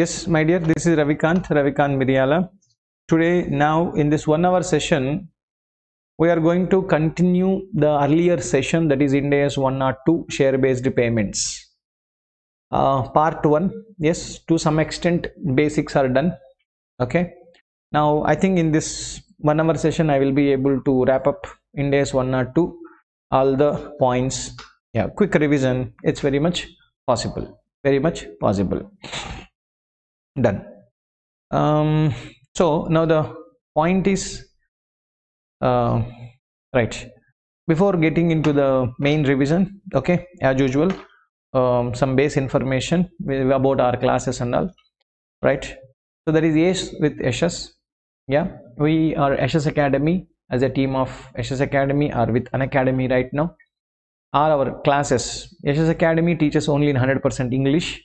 Yes, my dear, this is Ravikant, Ravikant Miriala. Today, now in this one hour session, we are going to continue the earlier session that is One or 102 share based payments. Uh, part 1, yes, to some extent, basics are done. Okay. Now, I think in this one hour session, I will be able to wrap up One or 102, all the points. Yeah, quick revision, it's very much possible. Very much possible done um, so now the point is uh, right before getting into the main revision okay as usual um, some base information about our classes and all right so that is yes with ashes yeah we are ashes academy as a team of ashes academy are with an academy right now are our classes ashes academy teaches only in 100% english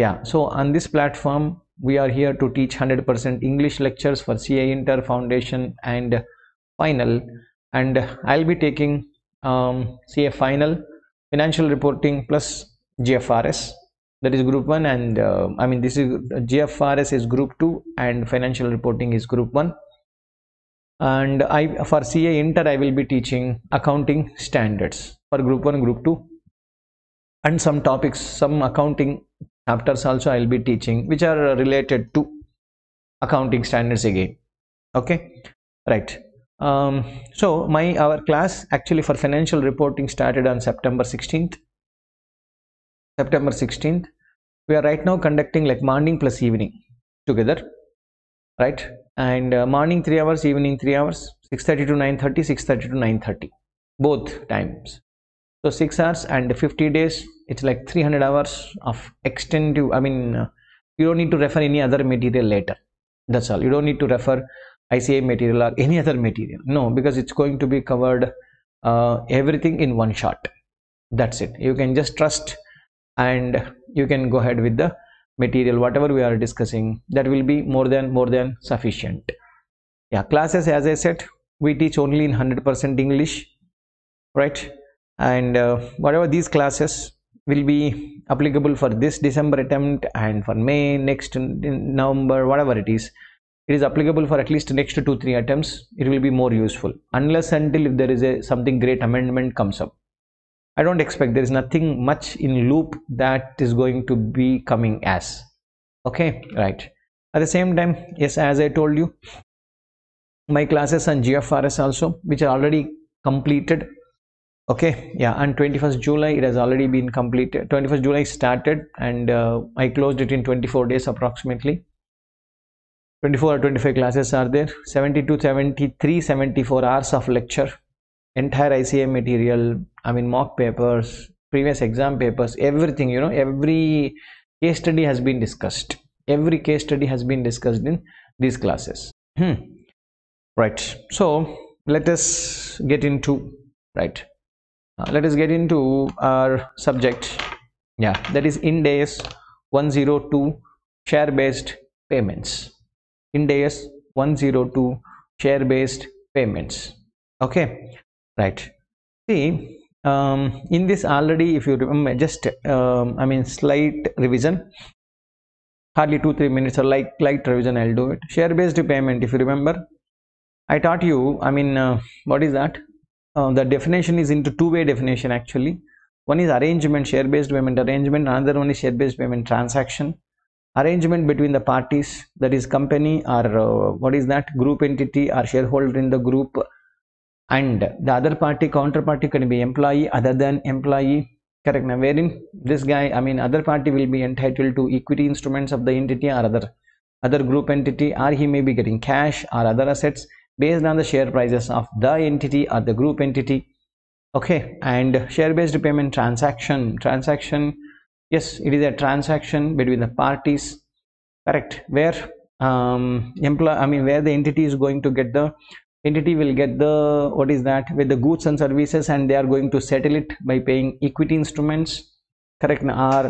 yeah so on this platform we are here to teach 100% english lectures for ca inter foundation and final and i'll be taking um, ca final financial reporting plus gfrs that is group 1 and uh, i mean this is gfrs is group 2 and financial reporting is group 1 and i for ca inter i will be teaching accounting standards for group 1 group 2 and some topics some accounting chapters also i'll be teaching which are related to accounting standards again okay right um, so my our class actually for financial reporting started on september 16th september 16th we are right now conducting like morning plus evening together right and uh, morning three hours evening three hours 6:30 to 9:30 6:30 to 9:30 both times so six hours and 50 days it's like 300 hours of extensive i mean uh, you don't need to refer any other material later that's all you don't need to refer ica material or any other material no because it's going to be covered uh, everything in one shot that's it you can just trust and you can go ahead with the material whatever we are discussing that will be more than more than sufficient yeah classes as i said we teach only in 100% english right and uh, whatever these classes will be applicable for this December attempt and for May, next November, whatever it is. It is applicable for at least next two, three attempts. It will be more useful unless until if there is a something great amendment comes up. I don't expect there is nothing much in loop that is going to be coming as. Okay, right. At the same time, yes, as I told you, my classes on GFRS also, which are already completed okay yeah and 21st july it has already been completed 21st july started and uh, i closed it in 24 days approximately 24 or 25 classes are there 72 73 74 hours of lecture entire ica material i mean mock papers previous exam papers everything you know every case study has been discussed every case study has been discussed in these classes hmm. right so let us get into right uh, let us get into our subject yeah that is index 102 share based payments index 102 share based payments okay right see um, in this already if you remember just um, I mean slight revision hardly two three minutes or like light revision I'll do it share based payment if you remember I taught you I mean uh, what is that uh, the definition is into two-way definition actually one is arrangement share-based payment arrangement another one is share-based payment transaction arrangement between the parties that is company or uh, what is that group entity or shareholder in the group and the other party counterparty can be employee other than employee correct now wherein this guy i mean other party will be entitled to equity instruments of the entity or other other group entity or he may be getting cash or other assets based on the share prices of the entity or the group entity okay and share based payment transaction transaction yes it is a transaction between the parties correct where um employ i mean where the entity is going to get the entity will get the what is that with the goods and services and they are going to settle it by paying equity instruments correct or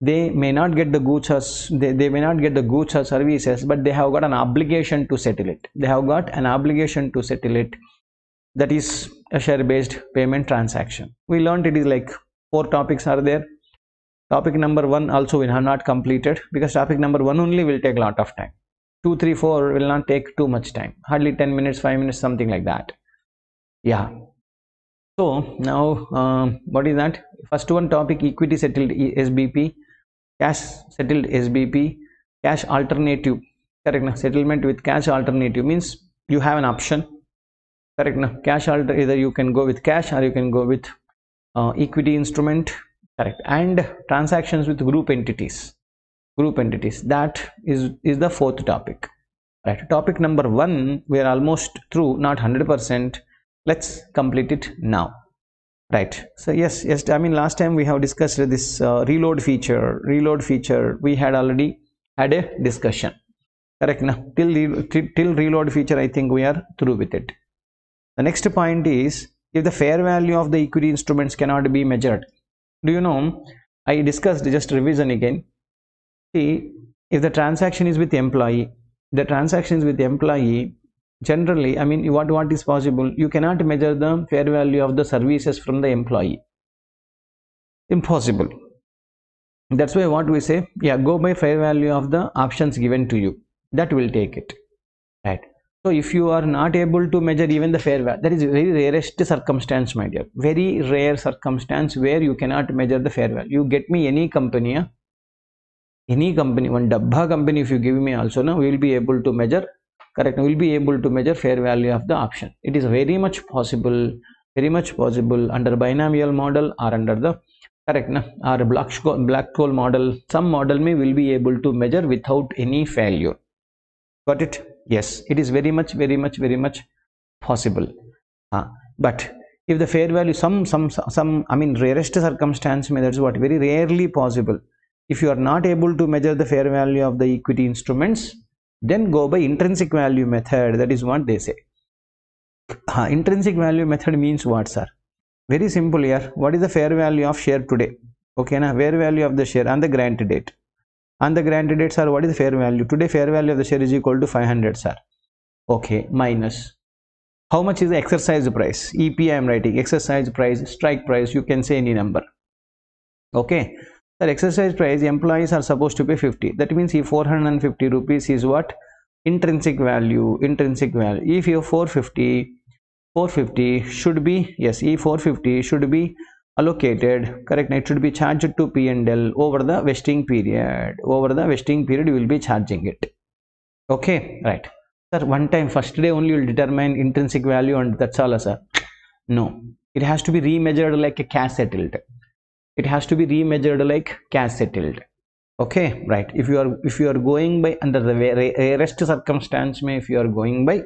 they may not get the goods or they, they may not get the goods or services but they have got an obligation to settle it they have got an obligation to settle it that is a share based payment transaction we learned it is like four topics are there topic number one also we have not completed because topic number one only will take a lot of time two three four will not take too much time hardly 10 minutes 5 minutes something like that yeah so now uh, what is that first one topic equity settled sbp cash settled SBP cash alternative correct settlement with cash alternative means you have an option correct cash alter either you can go with cash or you can go with uh, equity instrument correct and transactions with group entities group entities that is is the fourth topic right topic number one we are almost through not 100 percent let's complete it now right so yes yes i mean last time we have discussed this uh, reload feature reload feature we had already had a discussion correct now till till reload feature i think we are through with it the next point is if the fair value of the equity instruments cannot be measured do you know i discussed just revision again see if the transaction is with employee the transaction is with employee generally i mean what what is possible you cannot measure the fair value of the services from the employee impossible that's why what we say yeah go by fair value of the options given to you that will take it right so if you are not able to measure even the fair value that is very rarest circumstance my dear very rare circumstance where you cannot measure the fair value you get me any company any company one dabba company if you give me also now we will be able to measure correct we'll be able to measure fair value of the option it is very much possible very much possible under binomial model or under the correct na, or black black hole model some model may will be able to measure without any failure got it yes it is very much very much very much possible uh, but if the fair value some some some i mean rarest circumstance may that's what very rarely possible if you are not able to measure the fair value of the equity instruments then go by intrinsic value method that is what they say uh, intrinsic value method means what sir very simple here what is the fair value of share today okay na fair value of the share and the grant date And the grant date sir what is the fair value today fair value of the share is equal to 500 sir okay minus how much is the exercise price EPM i am writing exercise price strike price you can say any number okay the exercise price employees are supposed to pay 50 that means if 450 rupees is what intrinsic value intrinsic value if your 450 450 should be yes e 450 should be allocated correct it should be charged to P and L over the vesting period over the vesting period you will be charging it okay right sir one time first day only will determine intrinsic value and that's all sir no it has to be remeasured like a cash settled it has to be remeasured like cash settled okay right if you are if you are going by under the rarest circumstance may if you are going by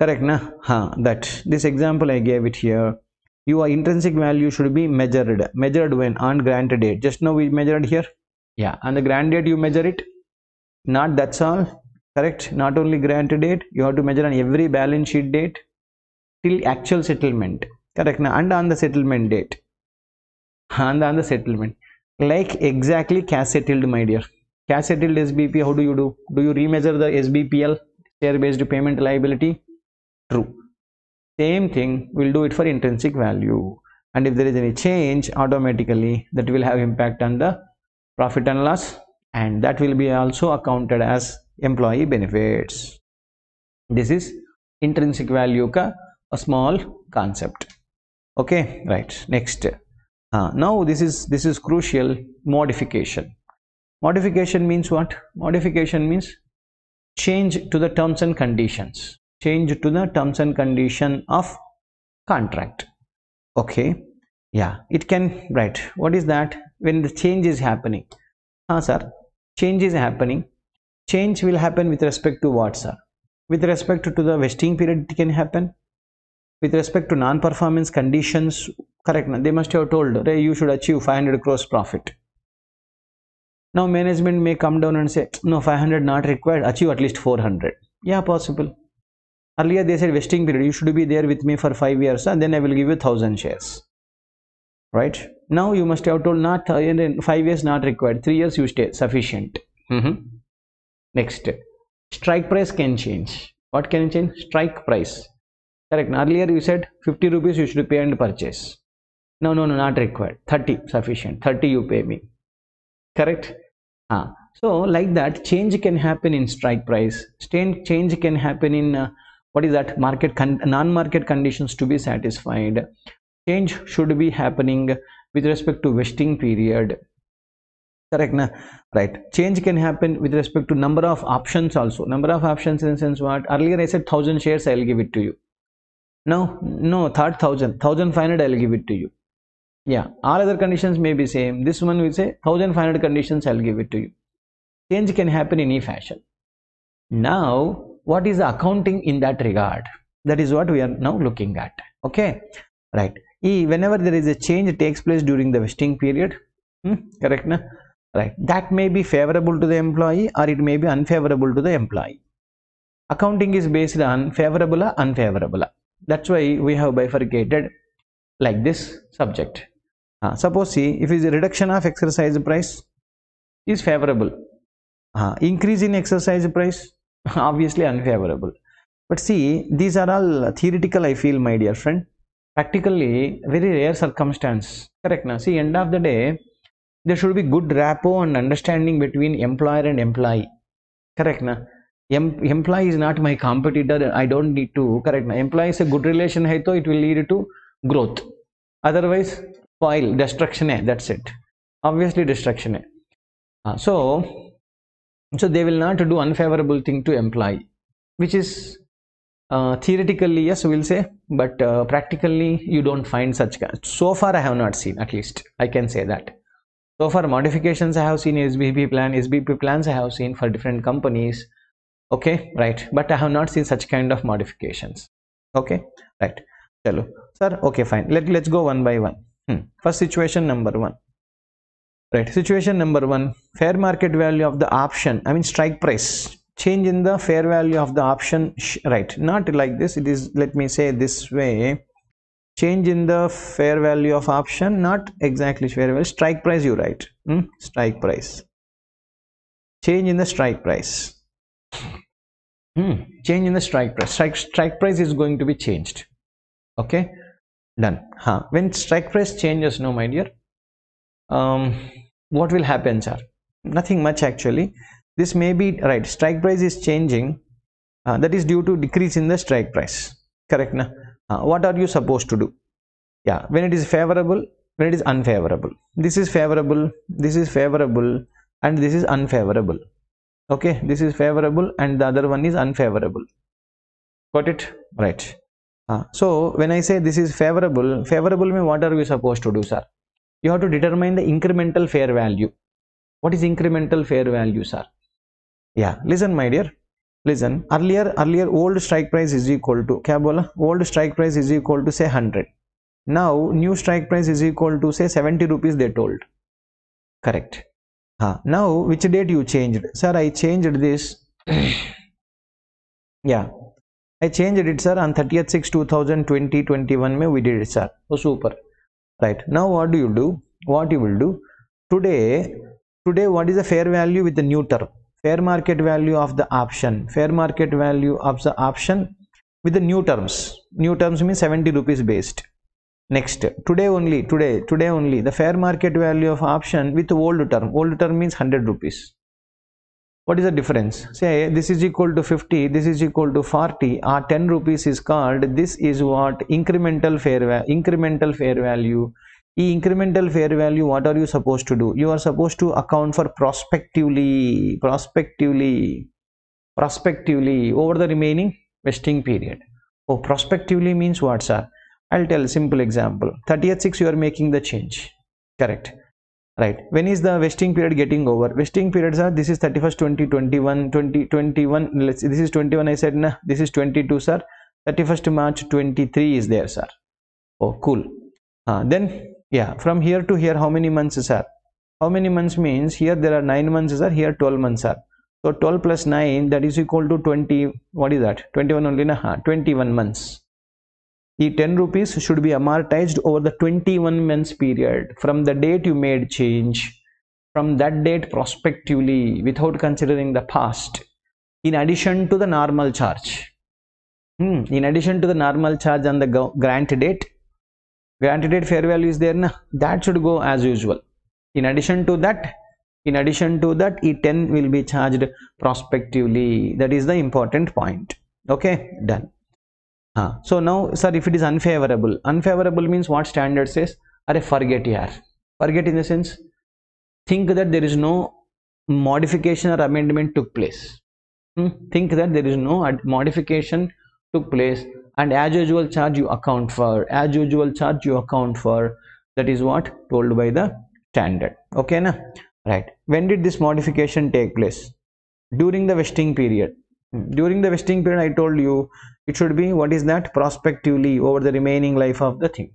correct na huh, that this example i gave it here your intrinsic value should be measured measured when on granted date just now we measured here yeah and the grant date you measure it not that's all correct not only granted date you have to measure on every balance sheet date till actual settlement correct na and on the settlement date and the settlement like exactly cash settled my dear cash settled SBP how do you do do you remeasure the SBPL share based payment liability true same thing we'll do it for intrinsic value and if there is any change automatically that will have impact on the profit and loss and that will be also accounted as employee benefits this is intrinsic value ka a small concept okay right next uh, now this is this is crucial modification. Modification means what? Modification means change to the terms and conditions. Change to the terms and condition of contract. Okay. Yeah, it can right. What is that? When the change is happening. Ah, sir, change is happening. Change will happen with respect to what, sir? With respect to the vesting period, it can happen with respect to non-performance conditions correct they must have told Ray you should achieve 500 crores profit now management may come down and say no 500 not required achieve at least 400 yeah possible earlier they said vesting period you should be there with me for 5 years and then I will give you 1000 shares right now you must have told not uh, 5 years not required 3 years you stay sufficient mm -hmm. next strike price can change what can change strike price correct earlier you said 50 rupees you should pay and purchase no no no not required 30 sufficient 30 you pay me correct ah so like that change can happen in strike price change can happen in uh, what is that market non-market conditions to be satisfied change should be happening with respect to vesting period correct na? right change can happen with respect to number of options also number of options in sense what earlier i said 1000 shares i'll give it to you No, no third 1000 1500 i'll give it to you yeah all other conditions may be same this one will say 1500 conditions i'll give it to you change can happen in any fashion now what is the accounting in that regard that is what we are now looking at okay right e, whenever there is a change takes place during the vesting period hmm? correct na? right that may be favorable to the employee or it may be unfavorable to the employee accounting is based on favorable or unfavorable that's why we have bifurcated like this subject uh, suppose see if is reduction of exercise price is favorable, uh, increase in exercise price obviously unfavorable. But see these are all theoretical I feel my dear friend practically very rare circumstance correct now see end of the day there should be good rapport and understanding between employer and employee correct now. em employee is not my competitor i don't need to correct na employee is a good relation hai to it will lead to growth otherwise spoil destruction that's it obviously destruction uh, so so they will not do unfavorable thing to employee which is uh, theoretically yes we'll say but uh, practically you don't find such guys so far i have not seen at least i can say that so far modifications i have seen SBB plan SBB plans i have seen for different companies okay right but i have not seen such kind of modifications okay right chalo sir okay fine let let's go one by one Hmm. First situation number one. Right, situation number one, fair market value of the option, I mean strike price, change in the fair value of the option, right, not like this, it is, let me say this way, change in the fair value of option, not exactly fair value, strike price you write, hmm? strike price, change in the strike price, hmm. change in the strike price, strike, strike price is going to be changed, okay, done huh. when strike price changes no my dear um, what will happen sir nothing much actually this may be right strike price is changing uh, that is due to decrease in the strike price correct na? Uh, what are you supposed to do yeah when it is favorable when it is unfavorable this is favorable this is favorable and this is unfavorable okay this is favorable and the other one is unfavorable got it right uh, so when I say this is favorable, favorable means what are we supposed to do, sir? You have to determine the incremental fair value. What is incremental fair value, sir? Yeah, listen, my dear. Listen, earlier, earlier old strike price is equal to, kya Old strike price is equal to say 100. Now, new strike price is equal to say 70 rupees they told. Correct. Now, which date you changed? Sir, I changed this. yeah, I changed it sir on 30th 6 2020 21 mein we did it sir So super right now what do you do what you will do today today what is the fair value with the new term fair market value of the option fair market value of the option with the new terms new terms means 70 rupees based next today only today today only the fair market value of option with old term old term means 100 rupees what is the difference say this is equal to 50 this is equal to 40 our ah, 10 rupees is called this is what incremental fair value incremental fair value e incremental fair value what are you supposed to do you are supposed to account for prospectively prospectively prospectively over the remaining vesting period oh prospectively means what sir i'll tell a simple example 30th 6 you are making the change correct right when is the vesting period getting over vesting periods are this is 31st 20 20 let's see this is 21 i said na. this is 22 sir 31st march 23 is there sir oh cool uh, then yeah from here to here how many months sir how many months means here there are 9 months sir here 12 months sir so 12 plus 9 that is equal to 20 what is that 21 only Ha. Ah, 21 months the 10 rupees should be amortized over the 21 months period from the date you made change from that date prospectively without considering the past in addition to the normal charge hmm. in addition to the normal charge on the grant date grant date fair value is there na that should go as usual in addition to that in addition to that e10 will be charged prospectively that is the important point okay done so now sir if it is unfavorable unfavorable means what standard says are forget here forget in the sense think that there is no modification or amendment took place hmm? think that there is no modification took place and as usual charge you account for as usual charge you account for that is what told by the standard okay na right when did this modification take place during the vesting period hmm. during the vesting period i told you it should be what is that prospectively over the remaining life of the thing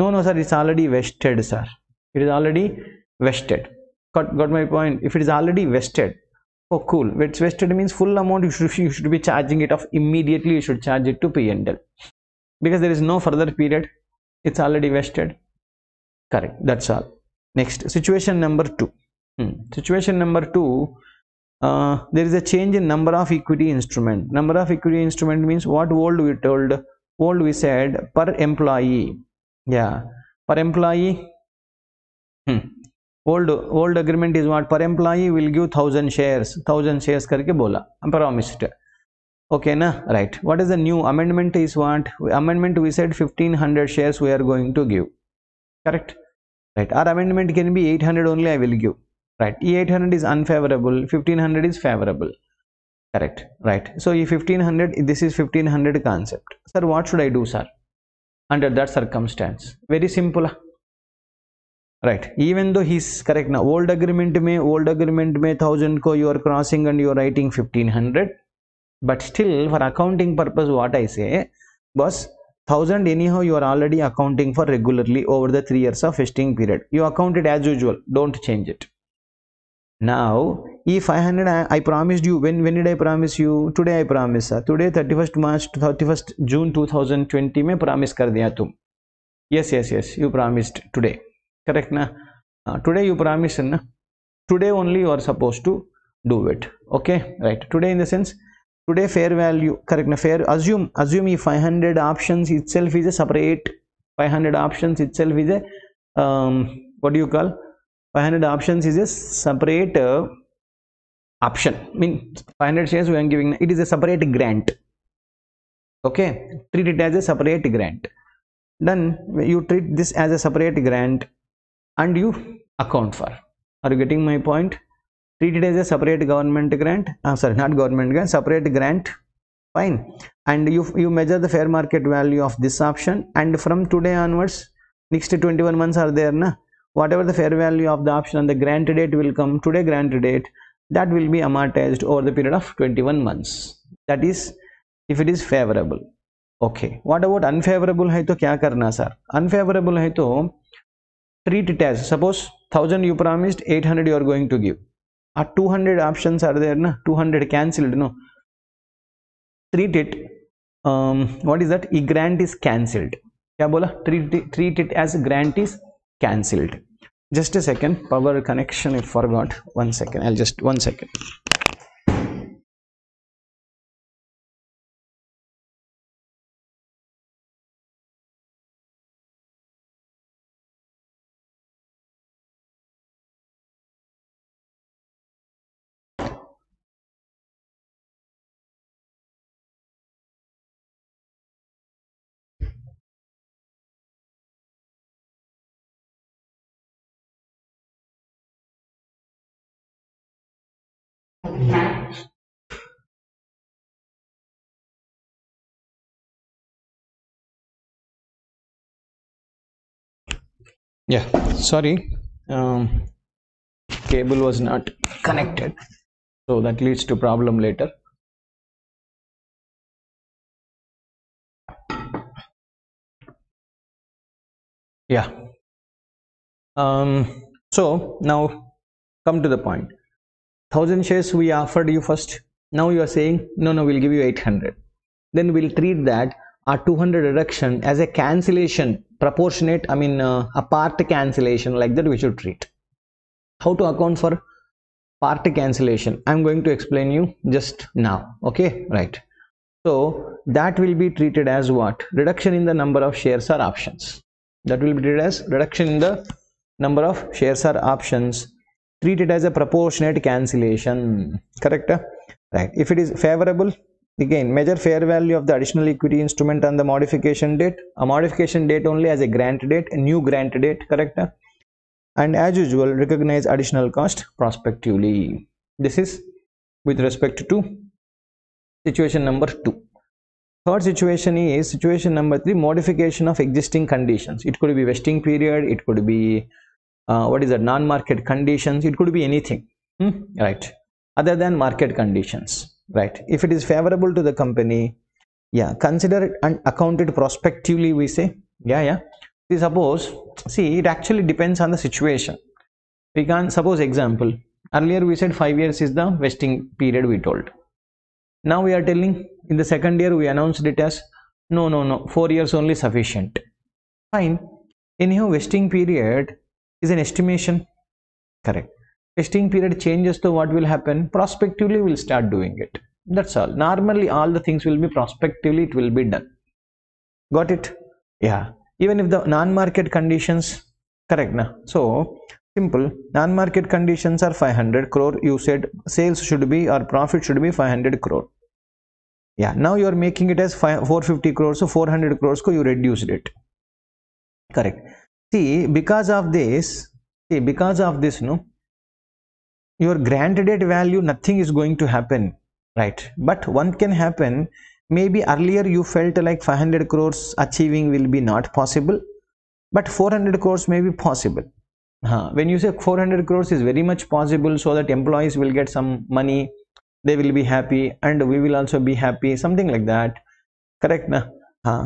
no no sir it's already vested sir it is already vested got, got my point if it is already vested oh cool it's vested means full amount you should, you should be charging it off immediately you should charge it to P&L because there is no further period it's already vested correct that's all next situation number two hmm. situation number two uh, there is a change in number of equity instrument number of equity instrument means what old we told old we said per employee yeah per employee hmm. old old agreement is what per employee will give 1000 shares 1000 shares karke bola i promised okay na right what is the new amendment is what amendment we said 1500 shares we are going to give correct right our amendment can be 800 only i will give right e800 is unfavorable 1500 is favorable correct right so e1500 this is 1500 concept sir what should i do sir under that circumstance very simple right even though he's correct now old agreement may old agreement may 1000 ko you are crossing and you are writing 1500 but still for accounting purpose what i say was 1000 anyhow you are already accounting for regularly over the 3 years of vesting period you account it as usual don't change it now if 500 I, I promised you when when did I promise you today I promise today 31st March 31st June 2020 me promise kar diya tum. yes yes yes you promised today correct na? uh, today you promised na? today only you are supposed to do it okay right today in the sense today fair value correct na fair assume assume if 500 options itself is a separate 500 options itself is a um, what do you call 500 options is a separate uh, option I mean 500 shares we are giving it is a separate grant okay treat it as a separate grant then you treat this as a separate grant and you account for are you getting my point treat it as a separate government grant i'm ah, sorry not government grant separate grant fine and you you measure the fair market value of this option and from today onwards next 21 months are there na whatever the fair value of the option on the granted date will come today granted date that will be amortized over the period of 21 months that is if it is favorable okay what about unfavorable है तो क्या करना sir? unfavorable है तो treat it as suppose 1000 you promised 800 you are going to give our 200 options are there na 200 cancelled no treat it um, what is that e grant is cancelled क्या बोला treat treat it as grant is cancelled just a second power connection i forgot one second i'll just one second yeah sorry um, cable was not connected so that leads to problem later yeah um, so now come to the point thousand shares we offered you first now you are saying no no we'll give you 800 then we'll treat that a 200 reduction as a cancellation proportionate i mean uh, a part cancellation like that we should treat how to account for part cancellation i'm going to explain you just now okay right so that will be treated as what reduction in the number of shares or options that will be treated as reduction in the number of shares or options treated as a proportionate cancellation correct right if it is favorable again measure fair value of the additional equity instrument on the modification date a modification date only as a grant date a new grant date correct and as usual recognize additional cost prospectively this is with respect to situation number two third situation is situation number three modification of existing conditions it could be vesting period it could be uh, what is that non-market conditions it could be anything hmm? right other than market conditions right if it is favorable to the company yeah consider it and accounted prospectively we say yeah yeah see suppose see it actually depends on the situation we can suppose example earlier we said five years is the vesting period we told now we are telling in the second year we announced it as no no no four years only sufficient fine anyhow vesting period is an estimation correct testing period changes to what will happen prospectively we'll start doing it that's all normally all the things will be prospectively it will be done got it yeah even if the non-market conditions correct now so simple non-market conditions are 500 crore you said sales should be or profit should be 500 crore yeah now you are making it as 450 crores so 400 crores ko you reduced it correct see because of this see because of this no your granted date value nothing is going to happen right but one can happen maybe earlier you felt like 500 crores achieving will be not possible but 400 crores may be possible when you say 400 crores is very much possible so that employees will get some money they will be happy and we will also be happy something like that correct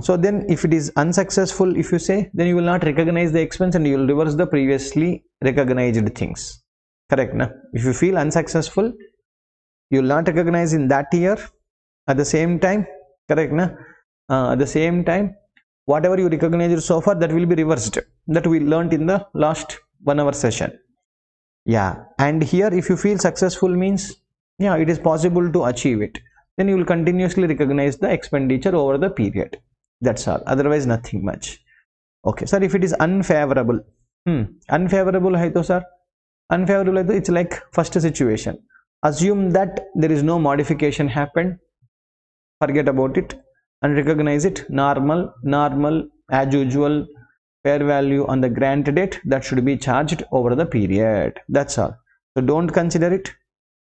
so then if it is unsuccessful if you say then you will not recognize the expense and you will reverse the previously recognized things correct na if you feel unsuccessful you'll not recognize in that year at the same time correct na uh, at the same time whatever you recognize so far that will be reversed that we learned in the last one hour session yeah and here if you feel successful means yeah it is possible to achieve it then you will continuously recognize the expenditure over the period that's all otherwise nothing much okay sir if it is unfavorable hmm unfavorable hai to sir unfavorable it's like first situation assume that there is no modification happened forget about it and recognize it normal normal as usual fair value on the grant date that should be charged over the period that's all so don't consider it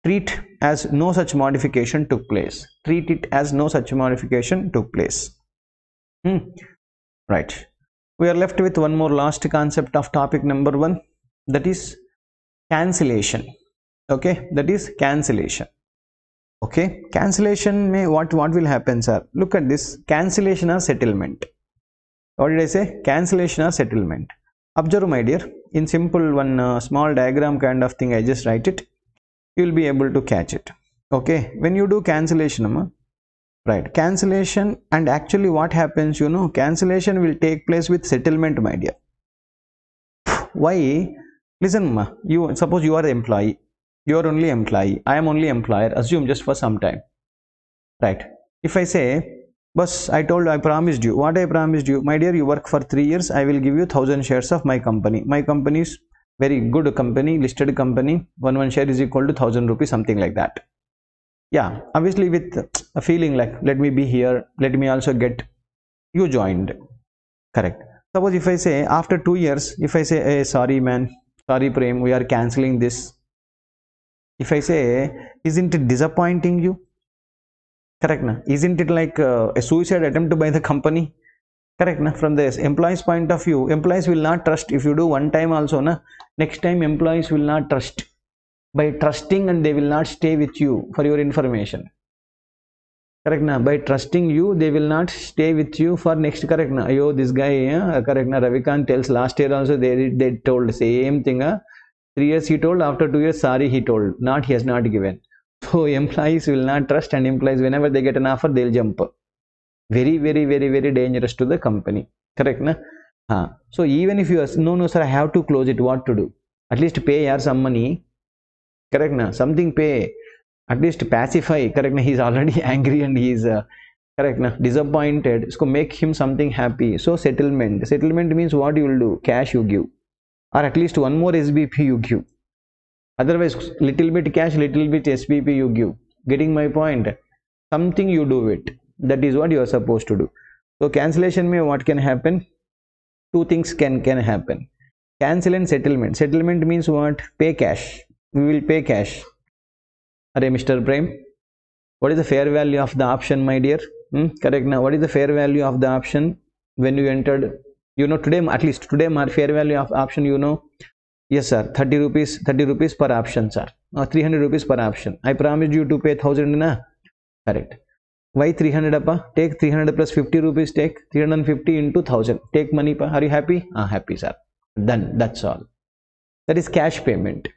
treat as no such modification took place treat it as no such modification took place hmm. right we are left with one more last concept of topic number one that is cancellation okay that is cancellation okay cancellation may what what will happen sir look at this cancellation or settlement what did i say cancellation or settlement observe my dear in simple one uh, small diagram kind of thing i just write it you will be able to catch it okay when you do cancellation right cancellation and actually what happens you know cancellation will take place with settlement my dear why Listen, ma, you suppose you are employee. You are only employee. I am only employer. Assume just for some time. Right. If I say, boss, I told I promised you. What I promised you? My dear, you work for three years. I will give you thousand shares of my company. My company is very good company, listed company. One one share is equal to thousand rupees, something like that. Yeah, obviously with a feeling like let me be here, let me also get you joined. Correct. Suppose if I say after two years, if I say, hey, sorry man, sorry Prem we are cancelling this if I say isn't it disappointing you correct na isn't it like uh, a suicide attempt by the company correct na from this employees point of view employees will not trust if you do one time also na next time employees will not trust by trusting and they will not stay with you for your information correct na by trusting you they will not stay with you for next correct na yo this guy yeah, correct na ravikant tells last year also they they told same thing uh, three years he told after two years sorry he told not he has not given so employees will not trust and employees whenever they get an offer they'll jump very very very very dangerous to the company correct na uh, so even if you ask no no sir i have to close it what to do at least pay her some money correct na something pay at least pacify correct He he's already angry and he's uh, correct now disappointed so make him something happy so settlement settlement means what you will do cash you give or at least one more sbp you give otherwise little bit cash little bit sbp you give getting my point something you do it that is what you are supposed to do so cancellation may what can happen two things can can happen cancel and settlement settlement means what pay cash we will pay cash Array, Mr. Brahm? What is the fair value of the option, my dear? Hmm? Correct. Now, what is the fair value of the option when you entered? You know, today, at least today, my fair value of option, you know, yes, sir, 30 rupees, 30 rupees per option, sir, or 300 rupees per option. I promised you to pay 1000, na? Correct. Why 300 appa? Take 300 plus 50 rupees, take 350 into 1000. Take money, pa. Are you happy? Ah, happy, sir. Done. That's all. That is cash payment.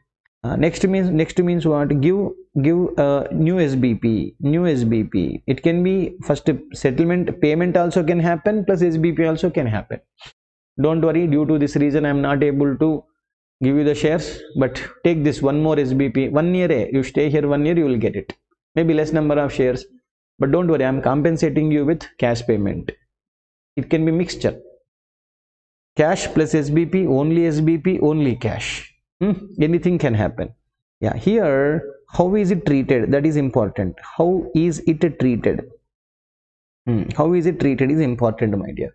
Uh, next means next means what? Give give a uh, new SBP, new SBP. It can be first settlement payment also can happen plus SBP also can happen. Don't worry due to this reason I am not able to give you the shares but take this one more SBP one year eh, you stay here one year you will get it maybe less number of shares but don't worry I am compensating you with cash payment. It can be mixture cash plus SBP only SBP only cash hmm? anything can happen yeah here how is it treated that is important how is it treated hmm. how is it treated is important my dear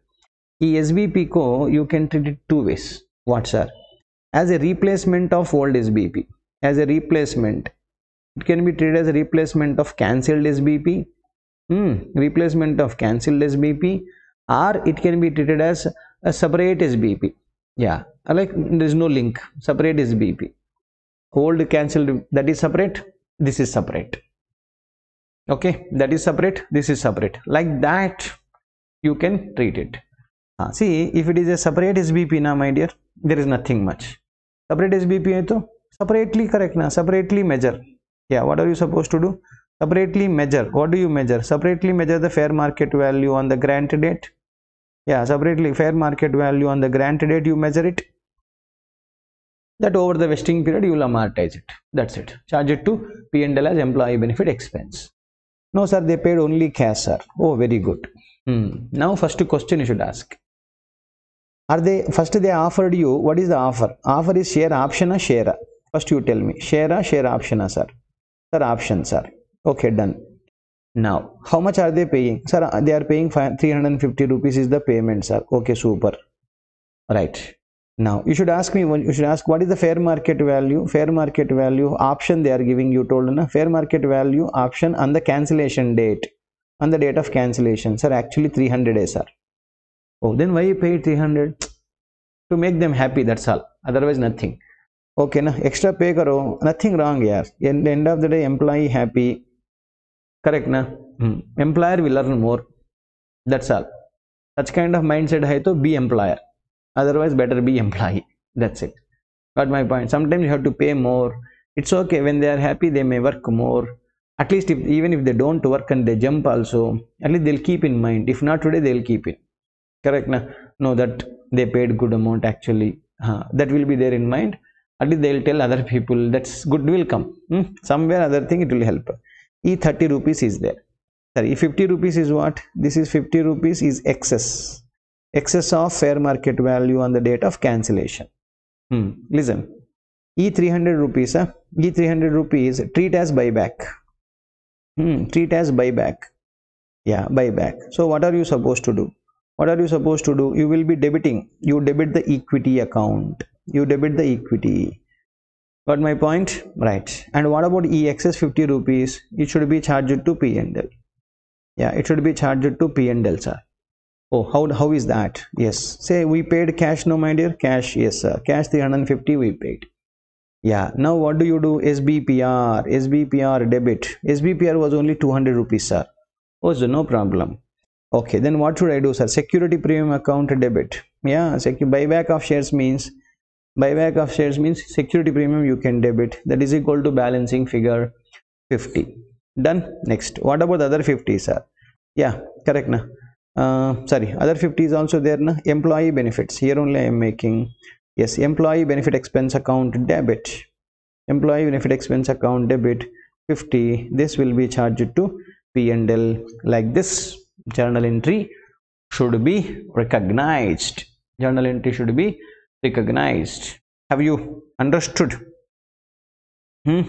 e sbp co you can treat it two ways what sir as a replacement of old sbp as a replacement it can be treated as a replacement of cancelled sbp hmm. replacement of cancelled sbp or it can be treated as a separate sbp yeah like there is no link separate sbp old cancelled that is separate this is separate okay that is separate this is separate like that you can treat it uh, see if it is a separate SBP now my dear there is nothing much separate SBP to separately correct na separately measure yeah what are you supposed to do separately measure what do you measure separately measure the fair market value on the grant date yeah separately fair market value on the grant date you measure it that over the vesting period you will amortize it that's it charge it to p&l as employee benefit expense no sir they paid only cash sir oh very good hmm. now first question you should ask are they first they offered you what is the offer offer is share option or share first you tell me share or share option sir sir option sir okay done now how much are they paying sir they are paying 350 rupees is the payment sir okay super right now you should ask me you should ask what is the fair market value fair market value option they are giving you told na fair market value option on the cancellation date on the date of cancellation sir actually 300 sir oh then why you pay 300 to make them happy that's all otherwise nothing okay na extra pay karo nothing wrong In the end of the day employee happy correct na hmm. employer will learn more that's all such kind of mindset hai to be employer otherwise better be employee that's it got my point sometimes you have to pay more it's okay when they are happy they may work more at least if, even if they don't work and they jump also at least they'll keep in mind if not today they'll keep it correct na? Know that they paid good amount actually uh, that will be there in mind at least they'll tell other people that's good will come hmm? somewhere other thing it will help e 30 rupees is there sorry 50 rupees is what this is 50 rupees is excess excess of fair market value on the date of cancellation. Hmm. Listen, E300 rupees, huh? E300 rupees treat as buyback. Hmm. Treat as buyback. Yeah, buyback. So what are you supposed to do? What are you supposed to do? You will be debiting. You debit the equity account. You debit the equity. Got my point? Right. And what about excess 50 rupees? It should be charged to P and L. Yeah, it should be charged to P and L, sir Oh, how, how is that? Yes. Say we paid cash, no, my dear? Cash, yes, sir. Cash 350 we paid. Yeah. Now what do you do? SBPR, SBPR debit. SBPR was only 200 rupees, sir. Oh, so no problem. Okay. Then what should I do, sir? Security premium account debit. Yeah. Secu buyback of shares means buyback of shares means security premium you can debit. That is equal to balancing figure 50. Done. Next. What about the other 50, sir? Yeah. Correct. Na? Uh, sorry other 50 is also there na? employee benefits here only I am making yes employee benefit expense account debit employee benefit expense account debit 50 this will be charged to P&L like this journal entry should be recognized journal entry should be recognized have you understood hmm?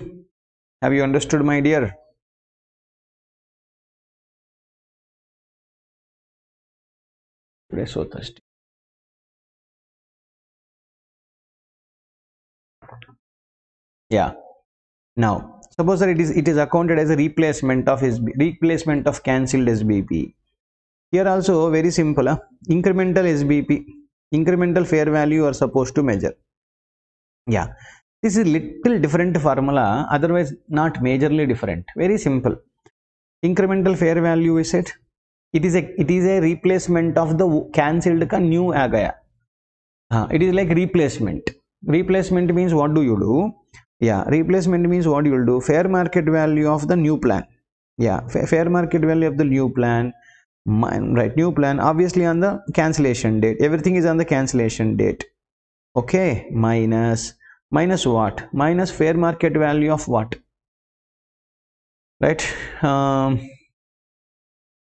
have you understood my dear thirsty yeah now suppose that it is it is accounted as a replacement of his replacement of cancelled sbp here also very simple huh? incremental sbp incremental fair value are supposed to measure yeah this is little different formula otherwise not majorly different very simple incremental fair value is it it is a it is a replacement of the cancelled ka new agaya uh, it is like replacement replacement means what do you do yeah replacement means what you will do fair market value of the new plan yeah fair market value of the new plan right new plan obviously on the cancellation date everything is on the cancellation date okay minus minus what minus fair market value of what right um,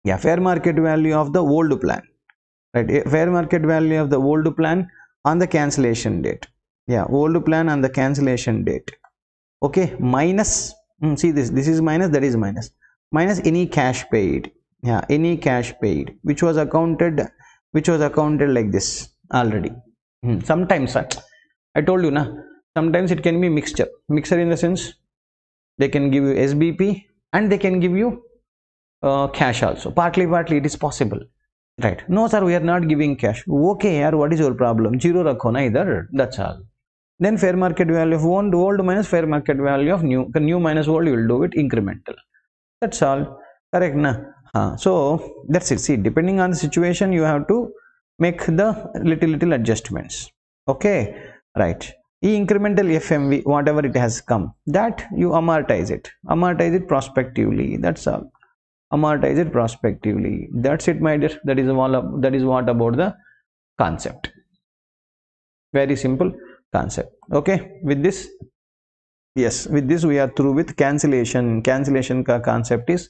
yeah fair market value of the old plan right eh, fair market value of the old plan on the cancellation date yeah old plan on the cancellation date okay minus mm, see this this is minus that is minus minus any cash paid yeah any cash paid which was accounted which was accounted like this already mm. sometimes I, uh, I told you na sometimes it can be mixture mixture in the sense they can give you SBP and they can give you uh, cash also partly partly it is possible right no sir we are not giving cash okay here what is your problem zero rakhona either that's all then fair market value of owned old minus fair market value of new new minus old you will do it incremental that's all correct na huh. so that's it see depending on the situation you have to make the little little adjustments okay right e incremental fmv whatever it has come that you amortize it amortize it prospectively that's all amortize it prospectively that's it my dear that is all that is what about the concept very simple concept okay with this yes with this we are through with cancellation cancellation ka concept is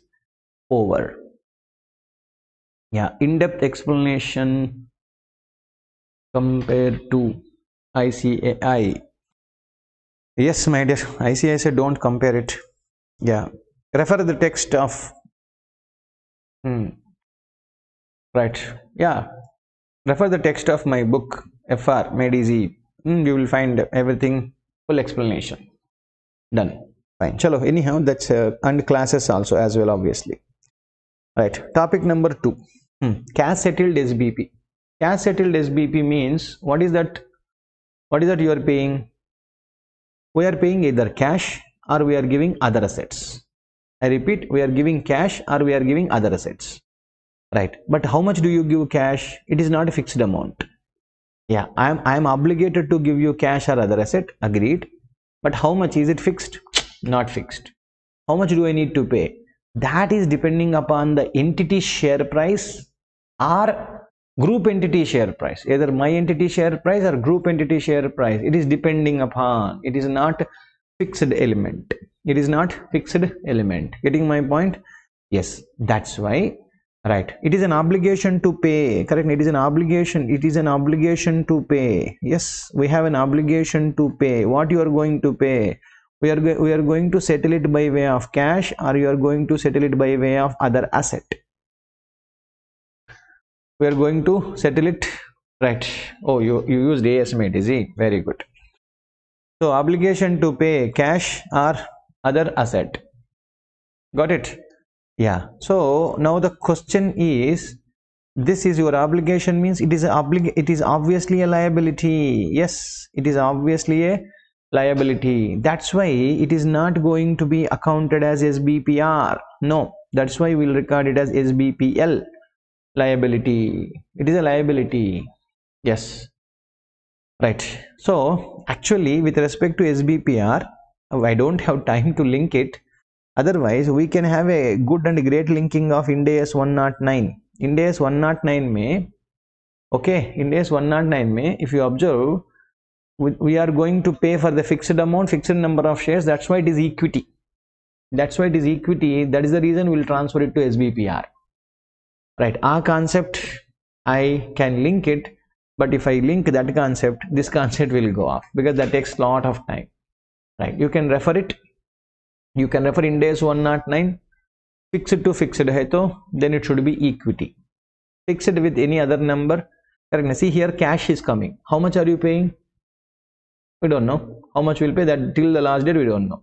over yeah in-depth explanation compared to ICAI yes my dear ICAI said don't compare it yeah refer the text of Mm. Right. Yeah. Refer the text of my book, FR Made Easy. Mm, you will find everything full explanation. Done. Fine. Chalo. Anyhow, that's uh, and classes also as well, obviously. Right. Topic number two. Mm. Cash settled SBP. Cash settled SBP means what is that? What is that you are paying? We are paying either cash or we are giving other assets I repeat, we are giving cash or we are giving other assets, right? But how much do you give cash? It is not a fixed amount. Yeah, I am, I am obligated to give you cash or other asset, agreed. But how much is it fixed? Not fixed. How much do I need to pay? That is depending upon the entity share price or group entity share price, either my entity share price or group entity share price. It is depending upon, it is not fixed element it is not fixed element getting my point yes that's why right it is an obligation to pay correct it is an obligation it is an obligation to pay yes we have an obligation to pay what you are going to pay we are we are going to settle it by way of cash or you are going to settle it by way of other asset we are going to settle it right oh you you used asm Is he very good so, obligation to pay cash or other asset. Got it? Yeah. So, now the question is this is your obligation means it is oblig it is obviously a liability yes it is obviously a liability that's why it is not going to be accounted as sbpr no that's why we'll record it as sbpl liability it is a liability yes right so actually with respect to sbpr i don't have time to link it otherwise we can have a good and great linking of indas 109 indas 109 may okay indas 109 may if you observe we are going to pay for the fixed amount fixed number of shares that's why it is equity that's why it is equity that is the reason we'll transfer it to sbpr right our concept i can link it but if I link that concept this concept will go up because that takes lot of time right you can refer it you can refer in days 109 fixed to fixed hai to, then it should be equity fixed with any other number correctness see here cash is coming how much are you paying we don't know how much we'll pay that till the last date we don't know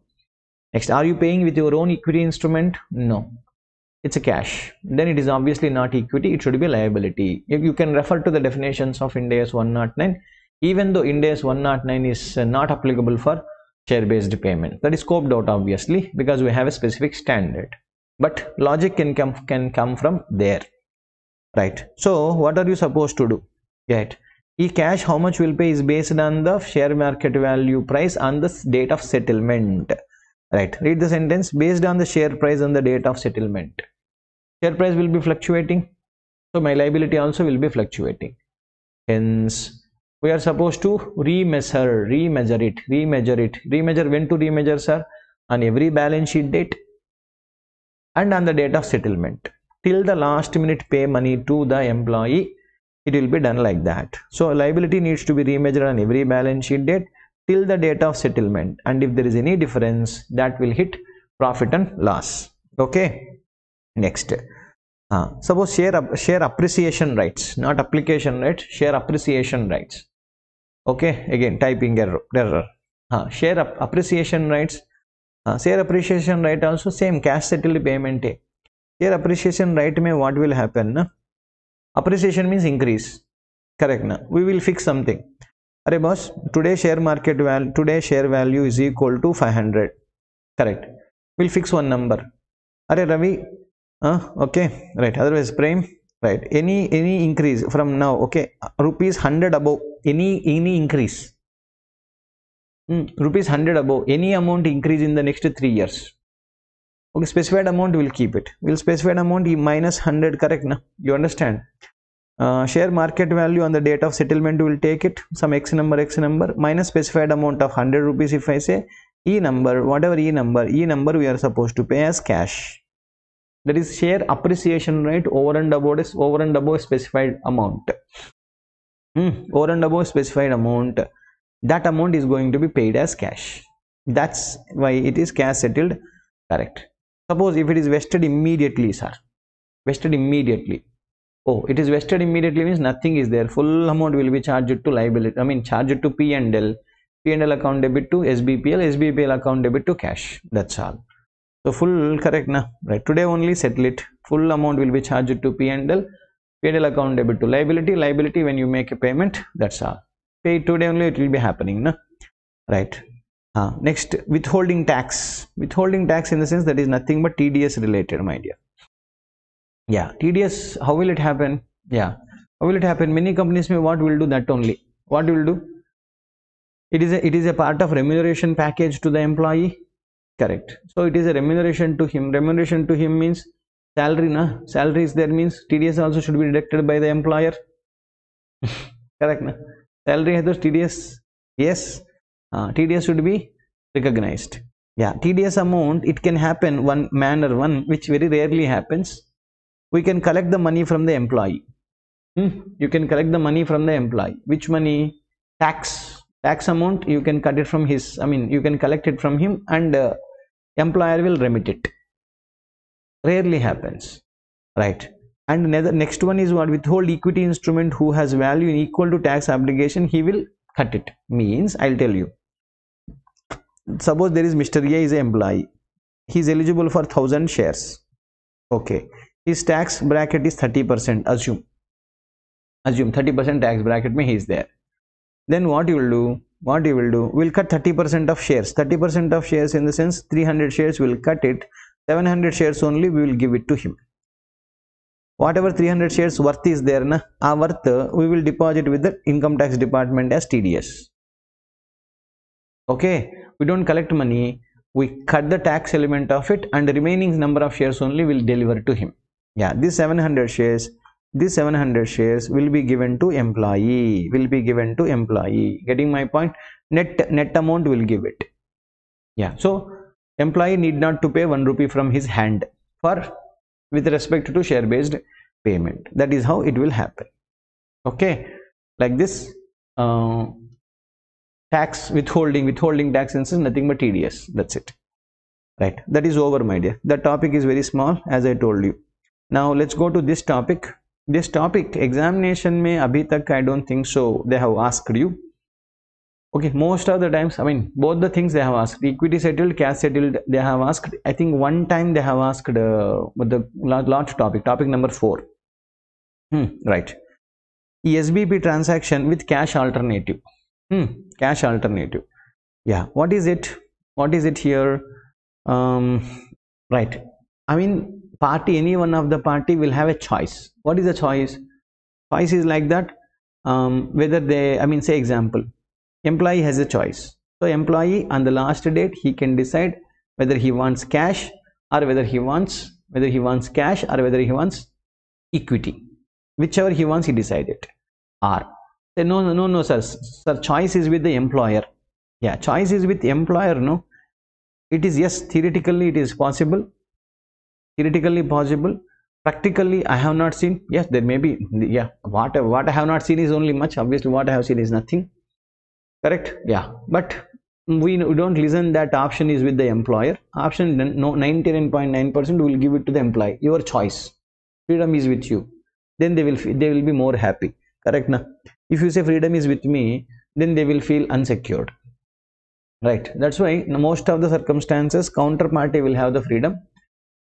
next are you paying with your own equity instrument no it's a cash then it is obviously not equity it should be liability you, you can refer to the definitions of ind as 109 even though ind as 109 is uh, not applicable for share based payment that is scoped out obviously because we have a specific standard but logic can come can come from there right so what are you supposed to do right e cash how much will pay is based on the share market value price on the date of settlement right read the sentence based on the share price on the date of settlement share price will be fluctuating so my liability also will be fluctuating hence we are supposed to remeasure remeasure it remeasure it remeasure when to remeasure sir on every balance sheet date and on the date of settlement till the last minute pay money to the employee it will be done like that so liability needs to be remeasured on every balance sheet date till the date of settlement and if there is any difference that will hit profit and loss okay next uh, suppose share share appreciation rights not application rights share appreciation rights okay again typing error error uh, share ap appreciation rights uh, share appreciation right also same cash settled payment है share appreciation right में what will happen na appreciation means increase correct na we will fix something अरे boss today share market value today share value is equal to 500 correct will fix one number अरे Ravi uh, okay right otherwise prime right any any increase from now okay rupees 100 above any any increase mm, rupees 100 above any amount increase in the next three years okay specified amount will keep it will specified amount minus 100 correct now you understand uh, share market value on the date of settlement will take it some x number x number minus specified amount of 100 rupees if i say e number whatever e number e number we are supposed to pay as cash that is share appreciation rate over and above is over and above specified amount mm, over and above specified amount that amount is going to be paid as cash that's why it is cash settled correct suppose if it is vested immediately sir vested immediately oh it is vested immediately means nothing is there full amount will be charged to liability i mean charged to p and l p and l account debit to sbpl sbpl account debit to cash that's all so full correct na right today only settle it full amount will be charged to P&L P&L account debit to liability liability when you make a payment that's all pay today only it will be happening na right uh, next withholding tax withholding tax in the sense that is nothing but TDS related my dear yeah TDS how will it happen yeah how will it happen many companies may what will do that only what will do it is a, it is a part of remuneration package to the employee correct so it is a remuneration to him remuneration to him means salary na salary is there means tds also should be deducted by the employer correct na salary has tds yes uh, ah, tds should be recognized yeah tds amount it can happen one manner one which very rarely happens we can collect the money from the employee hmm? you can collect the money from the employee which money tax tax amount you can cut it from his i mean you can collect it from him and uh, employer will remit it rarely happens right and next one is what withhold equity instrument who has value equal to tax obligation he will cut it means i'll tell you suppose there is mr a is an employee he is eligible for 1000 shares okay his tax bracket is 30 percent assume assume 30 percent tax bracket mein he is there then what you will do what you will do we'll cut 30 percent of shares 30 percent of shares in the sense 300 shares will cut it 700 shares only we will give it to him whatever 300 shares worth is there na our ah worth we will deposit with the income tax department as tds okay we don't collect money we cut the tax element of it and the remaining number of shares only will deliver to him yeah these 700 shares these 700 shares will be given to employee, will be given to employee. Getting my point? Net, net amount will give it. Yeah. So, employee need not to pay 1 rupee from his hand for with respect to share based payment. That is how it will happen. Okay. Like this. Uh, tax withholding withholding tax is nothing but tedious. that's it right that is over my dear the topic is very small as i told you now let's go to this topic this topic examination may abhi tak i don't think so they have asked you okay most of the times i mean both the things they have asked equity settled cash settled they have asked i think one time they have asked uh, the large topic topic number four hmm, right sbp transaction with cash alternative hmm, cash alternative yeah what is it what is it here um, right i mean party, any one of the party will have a choice. What is the choice? Choice is like that, um, whether they, I mean, say example, employee has a choice. So employee on the last date, he can decide whether he wants cash or whether he wants, whether he wants cash or whether he wants equity. Whichever he wants, he decides it. Or say, no, no, no, no, sir, sir, choice is with the employer. Yeah, choice is with employer, no. It is, yes, theoretically it is possible, theoretically possible practically i have not seen yes there may be yeah what what i have not seen is only much obviously what i have seen is nothing correct yeah but we don't listen that option is with the employer option no 99.9 percent will give it to the employee your choice freedom is with you then they will they will be more happy correct now if you say freedom is with me then they will feel unsecured right that's why most of the circumstances counterparty will have the freedom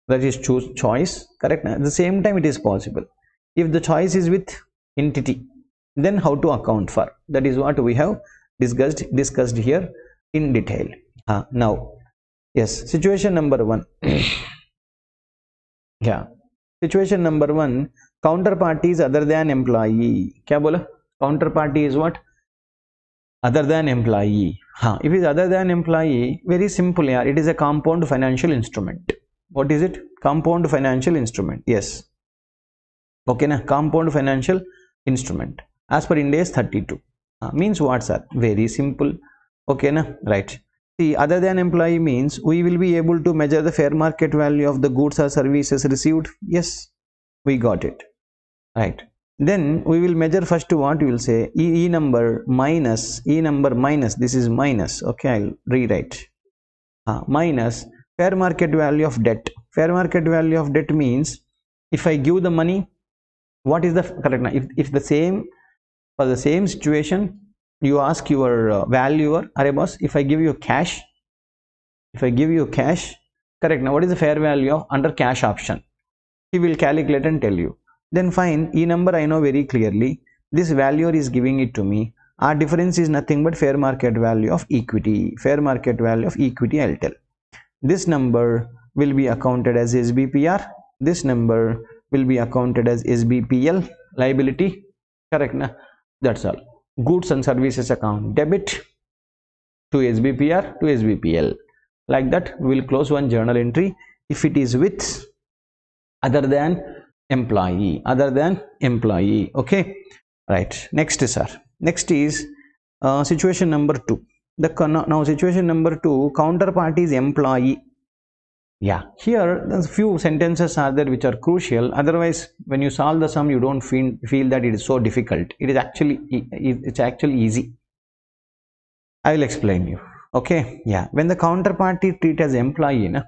that is choose choice correct at the same time it is possible if the choice is with entity then how to account for that is what we have discussed discussed here in detail uh, now yes situation number one yeah situation number one counterparties other than employee kya bola counterparty is what other than employee huh. if it is other than employee very simple yeah it is a compound financial instrument what is it compound financial instrument yes okay na. compound financial instrument as per index 32 uh, means what sir very simple okay now right see other than employee means we will be able to measure the fair market value of the goods or services received yes we got it right then we will measure first to what we will say e, e number minus e number minus this is minus okay i'll rewrite uh, minus fair market value of debt fair market value of debt means if i give the money what is the correct if, if the same for the same situation you ask your uh, valuer array boss if i give you cash if i give you cash correct now what is the fair value of under cash option he will calculate and tell you then fine e number i know very clearly this valuer is giving it to me our difference is nothing but fair market value of equity fair market value of equity i'll tell this number will be accounted as SBPR this number will be accounted as SBPL liability correct na that's all goods and services account debit to SBPR to SBPL like that we will close one journal entry if it is with other than employee other than employee okay right next sir next is uh, situation number two the now situation number two counterparty's employee yeah here there's few sentences are there which are crucial otherwise when you solve the sum you don't feel feel that it is so difficult it is actually it's actually easy i will explain you okay yeah when the counterparty treat as employee na,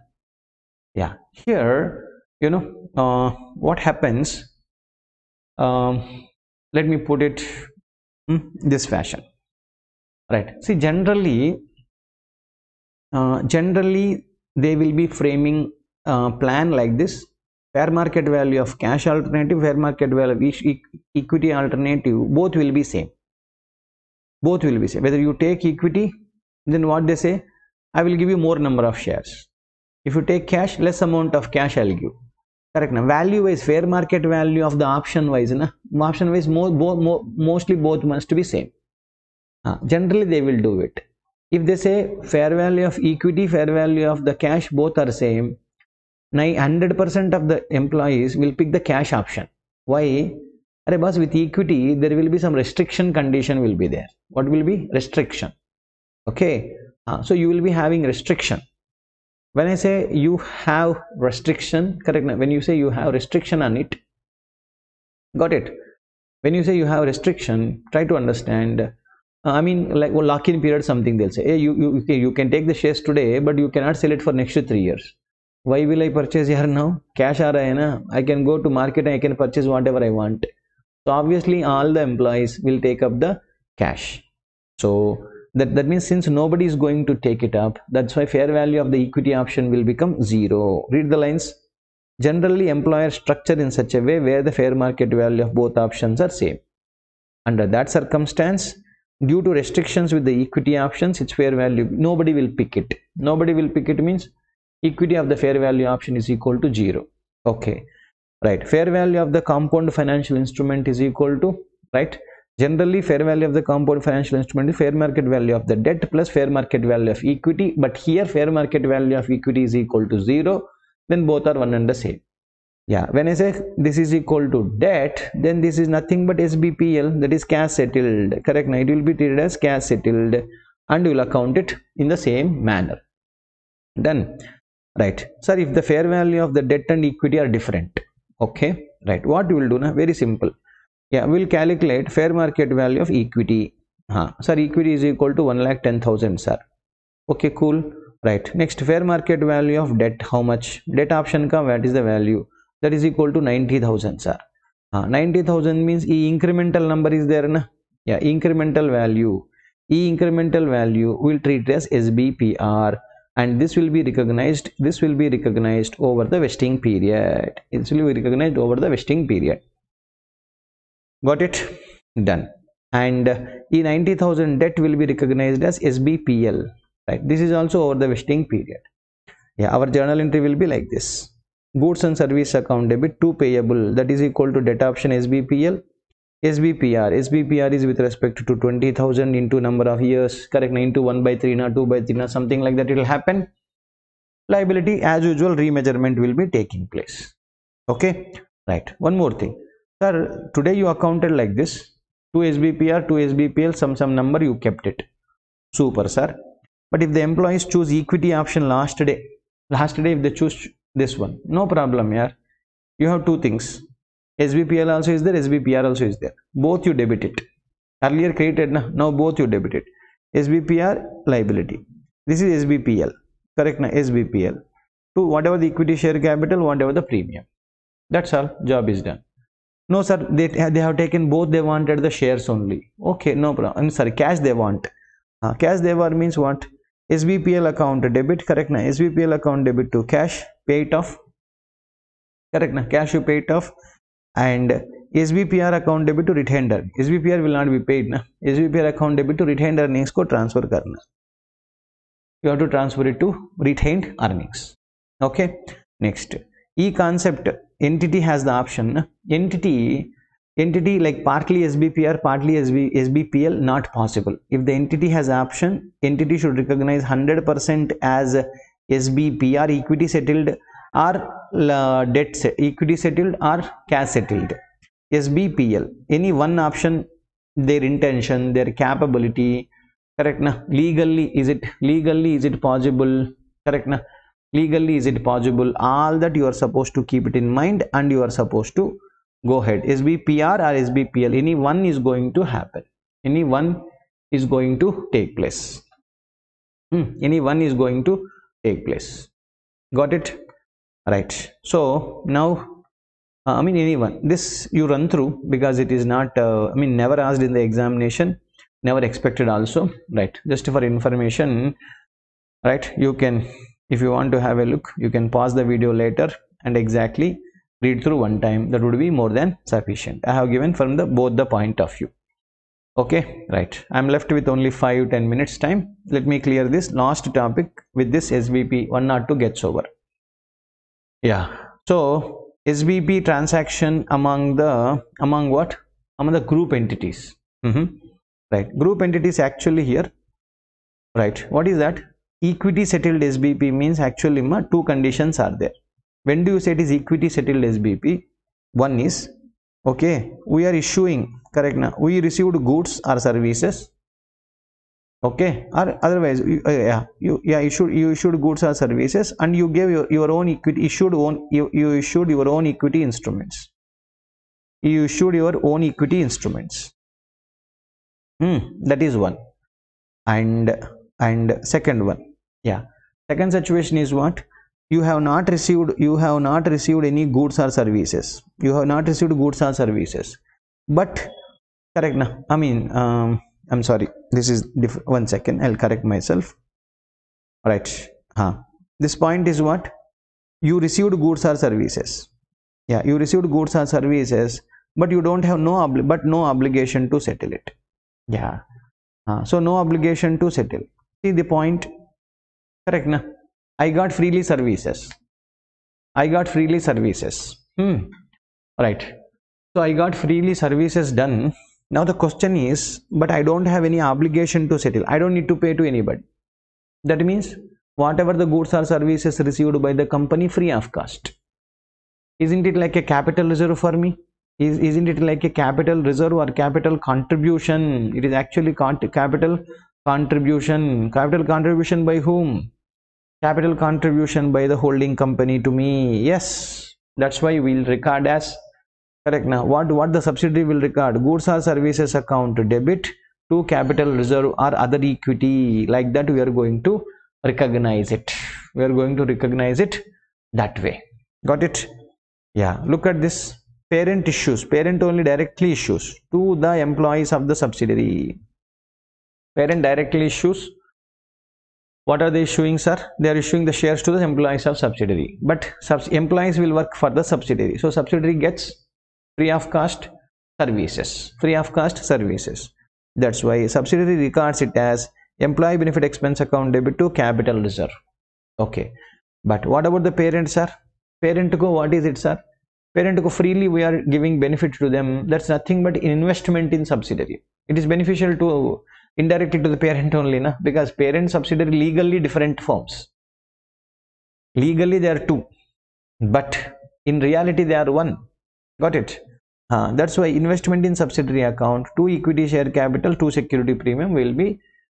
yeah here you know uh, what happens um, let me put it hmm, this fashion right see generally uh, generally they will be framing uh, plan like this fair market value of cash alternative fair market value e equity alternative both will be same both will be same whether you take equity then what they say i will give you more number of shares if you take cash less amount of cash i'll give correct now value wise fair market value of the option wise na option wise more, more, more mostly both must be same uh, generally they will do it. If they say fair value of equity, fair value of the cash, both are same. 100% of the employees will pick the cash option. Why? Array boss with equity there will be some restriction condition will be there. What will be? Restriction. Okay. Uh, so you will be having restriction when i say you have restriction correct when you say you have restriction on it got it when you say you have restriction try to understand uh, I mean like well, lock-in period something they'll say hey, you, you, okay, you can take the shares today but you cannot sell it for next three years. Why will I purchase here now? Cash aa raha na. I can go to market and I can purchase whatever I want. So obviously all the employees will take up the cash. So that, that means since nobody is going to take it up, that's why fair value of the equity option will become zero. Read the lines. Generally employer structure in such a way where the fair market value of both options are same. Under that circumstance, due to restrictions with the equity options its fair value nobody will pick it nobody will pick it means equity of the fair value option is equal to zero okay right fair value of the compound financial instrument is equal to right generally fair value of the compound financial instrument is fair market value of the debt plus fair market value of equity but here fair market value of equity is equal to zero then both are one and the same yeah when i say this is equal to debt then this is nothing but sbpl that is cash settled correct now it will be treated as cash settled and we will account it in the same manner done right sir if the fair value of the debt and equity are different okay right what we will do now very simple yeah we'll calculate fair market value of equity huh. sir equity is equal to one lakh ten thousand, sir okay cool right next fair market value of debt how much debt option come what is the value that is equal to 90,000 sir. Uh, 90,000 means E incremental number is there na? Yeah, incremental value. E incremental value will treat as SBPR and this will be recognized this will be recognized over the vesting period This will be recognized over the vesting period got it done and e 90000 debt will be recognized as sbpl right this is also over the vesting period yeah our journal entry will be like this goods and service account debit to payable that is equal to debt option SBPL SBPR SBPR is with respect to 20,000 into number of years correct into 1 by 3 na 2 by 3 na something like that it will happen liability as usual remeasurement will be taking place okay right one more thing sir today you accounted like this 2 SBPR 2 SBPL some some number you kept it super sir but if the employees choose equity option last day last day if they choose this one no problem here you have two things SBPL also is there SBPR also is there both you debit it earlier created now both you debit it SBPR liability this is SBPL correct na. SBPL to whatever the equity share capital whatever the premium that's all job is done no sir they, they have taken both they wanted the shares only okay no problem I'm sorry cash they want uh, cash they were means what SBPL account debit correct na. SBPL account debit to cash paid off correct na cash you paid off and SBPR account debit to retainer SBPR will not be paid na SBPR account debit to retained earnings को transfer करना you have to transfer it to retained earnings okay next e concept entity has the option na? entity entity like partly SBPR partly SB, SBPL not possible if the entity has option entity should recognize 100% as SBPR equity settled are uh, debt set, equity settled or cash settled. SBPL any one option their intention their capability correct na legally is it legally is it possible correct na legally is it possible all that you are supposed to keep it in mind and you are supposed to go ahead SBPR or SBPL any one is going to happen any one is going to take place hmm. any one is going to take place got it right so now uh, I mean anyone this you run through because it is not uh, I mean never asked in the examination never expected also right just for information right you can if you want to have a look you can pause the video later and exactly read through one time that would be more than sufficient I have given from the both the point of view okay right i'm left with only 5 10 minutes time let me clear this last topic with this svp 102 gets over yeah so svp transaction among the among what among the group entities mm -hmm. right group entities actually here right what is that equity settled svp means actually two conditions are there when do you say it is equity settled svp one is okay we are issuing correct now we received goods or services okay or otherwise you, uh, yeah you yeah issued you issued goods or services and you gave your, your own equity issued own you, you issued your own equity instruments you issued your own equity instruments hmm, that is one and and second one yeah second situation is what you have not received you have not received any goods or services you have not received goods or services but correct now i mean um, i'm sorry this is one second i'll correct myself All right huh. this point is what you received goods or services yeah you received goods or services but you don't have no but no obligation to settle it yeah uh, so no obligation to settle see the point correct na I got freely services. I got freely services. Hmm. Right. So I got freely services done. Now the question is, but I don't have any obligation to settle. I don't need to pay to anybody. That means whatever the goods or services received by the company free of cost. Isn't it like a capital reserve for me? Is, isn't it like a capital reserve or capital contribution? It is actually capital contribution. Capital contribution by whom? capital contribution by the holding company to me yes that's why we'll record as correct now what what the subsidiary will record goods or services account debit to capital reserve or other equity like that we are going to recognize it we are going to recognize it that way got it yeah look at this parent issues parent only directly issues to the employees of the subsidiary parent directly issues what are they issuing sir they are issuing the shares to the employees of subsidiary but subs employees will work for the subsidiary so subsidiary gets free of cost services free of cost services that's why subsidiary regards it as employee benefit expense account debit to capital reserve okay but what about the parent sir parent go what is it sir parent go freely we are giving benefit to them that's nothing but investment in subsidiary it is beneficial to indirectly to the parent only na because parent subsidiary legally different forms legally there are two but in reality they are one got it uh, that's why investment in subsidiary account two equity share capital two security premium will be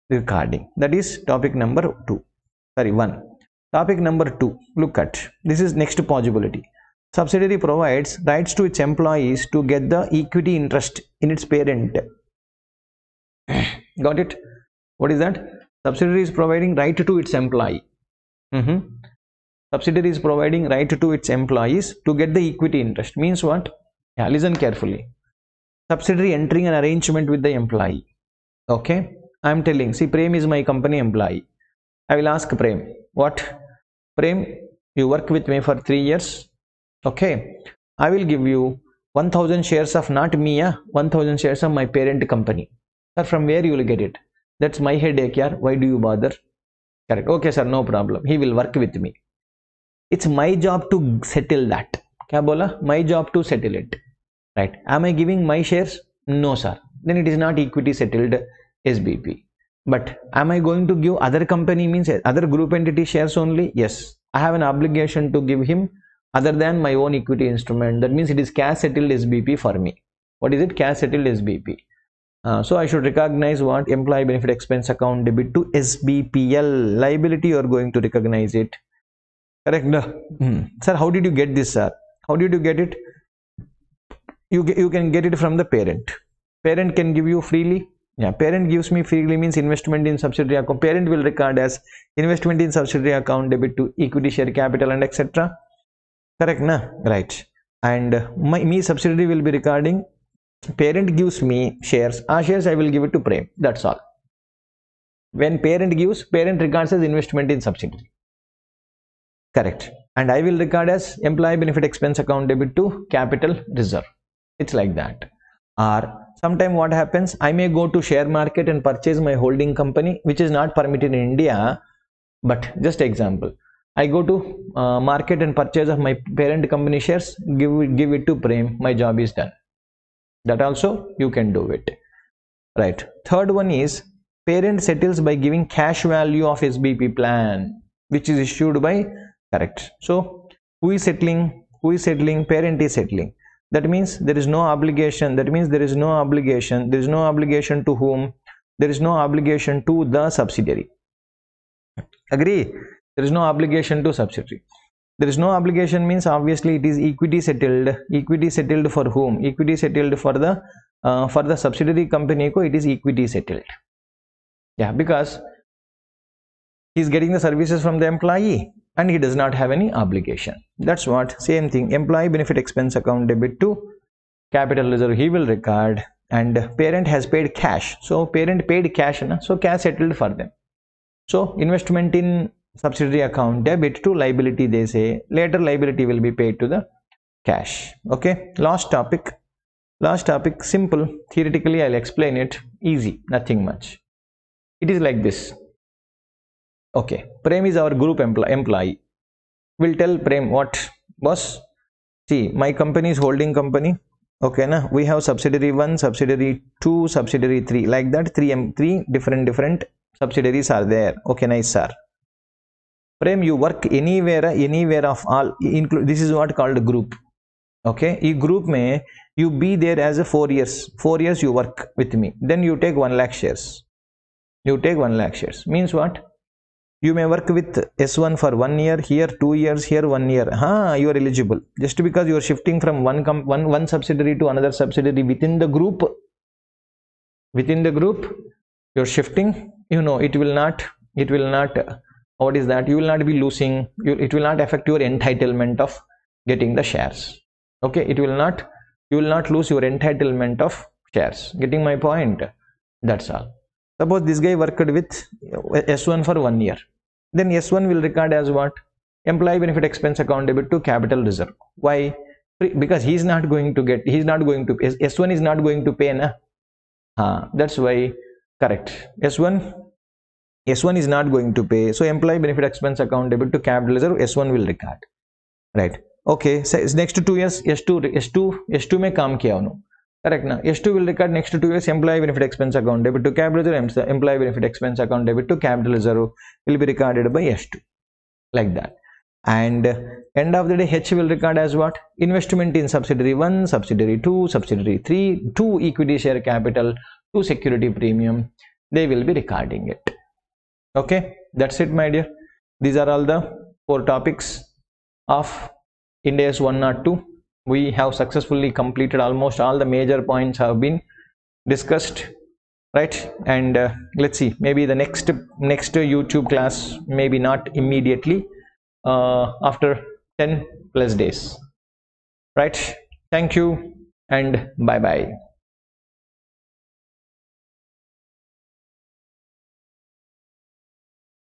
regarding that is topic number two sorry one topic number two look at this is next possibility subsidiary provides rights to its employees to get the equity interest in its parent got it what is that subsidiary is providing right to its employee mm -hmm. subsidiary is providing right to its employees to get the equity interest means what yeah listen carefully subsidiary entering an arrangement with the employee okay i am telling see prem is my company employee i will ask prem what prem you work with me for 3 years okay i will give you 1000 shares of not me yeah 1000 shares of my parent company sir from where you will get it that's my headache yaar why do you bother correct okay sir no problem he will work with me it's my job to settle that kya bola my job to settle it right am i giving my shares no sir then it is not equity settled sbp but am i going to give other company means other group entity shares only yes i have an obligation to give him other than my own equity instrument that means it is cash settled sbp for me what is it cash settled sbp uh, so I should recognize what employee benefit expense account debit to SBPL liability you're going to recognize it correct no. Hmm. sir how did you get this sir how did you get it you you can get it from the parent parent can give you freely yeah parent gives me freely means investment in subsidiary account parent will record as investment in subsidiary account debit to equity share capital and etc correct na right and uh, my me subsidiary will be recording parent gives me shares ah shares i will give it to prem that's all when parent gives parent regards as investment in subsidiary correct and i will regard as employee benefit expense account debit to capital reserve it's like that or sometime what happens i may go to share market and purchase my holding company which is not permitted in india but just example I go to uh, market and purchase of my parent company shares, give give it to Prem, my job is done that also you can do it right third one is parent settles by giving cash value of SBP plan which is issued by correct so who is settling who is settling parent is settling that means there is no obligation that means there is no obligation there is no obligation to whom there is no obligation to the subsidiary agree there is no obligation to subsidiary there is no obligation means obviously it is equity settled equity settled for whom equity settled for the uh, for the subsidiary company Co. it is equity settled yeah because he is getting the services from the employee and he does not have any obligation that's what same thing employee benefit expense account debit to capital reserve he will record and parent has paid cash so parent paid cash na? so cash settled for them so investment in subsidiary account debit to liability they say later liability will be paid to the cash okay last topic last topic simple theoretically i'll explain it easy nothing much it is like this okay prem is our group employee we'll tell prem what boss see my company is holding company okay na we have subsidiary 1 subsidiary 2 subsidiary 3 like that 3 m 3 different different subsidiaries are there okay nice sir Prem, you work anywhere, anywhere of all. Include this is what called group. Okay, e group may you be there as a four years. Four years you work with me. Then you take one lakh shares. You take one lakh shares. Means what? You may work with S1 for one year, here two years, here one year. Huh, you are eligible. Just because you are shifting from one com one one subsidiary to another subsidiary within the group. Within the group, you're shifting. You know it will not. It will not what is that you will not be losing you, it will not affect your entitlement of getting the shares okay it will not you will not lose your entitlement of shares getting my point that's all suppose this guy worked with s1 for one year then s1 will record as what employee benefit expense account debit to capital reserve why because he's not going to get he's not going to s1 is not going to pay na huh, that's why correct s1 S1 is not going to pay. So employee benefit expense account debit to capital reserve S1 will record. Right. Okay. So next to two years S2 S2 S2 may come kiya no. Correct na. S2 will record next to two years employee benefit expense account debit to capital reserve employee benefit expense account debit to capital reserve will be recorded by S2 like that. And end of the day H will record as what investment in subsidiary 1, subsidiary 2, subsidiary 3, 2 equity share capital, 2 security premium. They will be recording it okay that's it my dear these are all the four topics of one, AS 102 we have successfully completed almost all the major points have been discussed right and uh, let's see maybe the next next YouTube class maybe not immediately uh, after 10 plus days right thank you and bye bye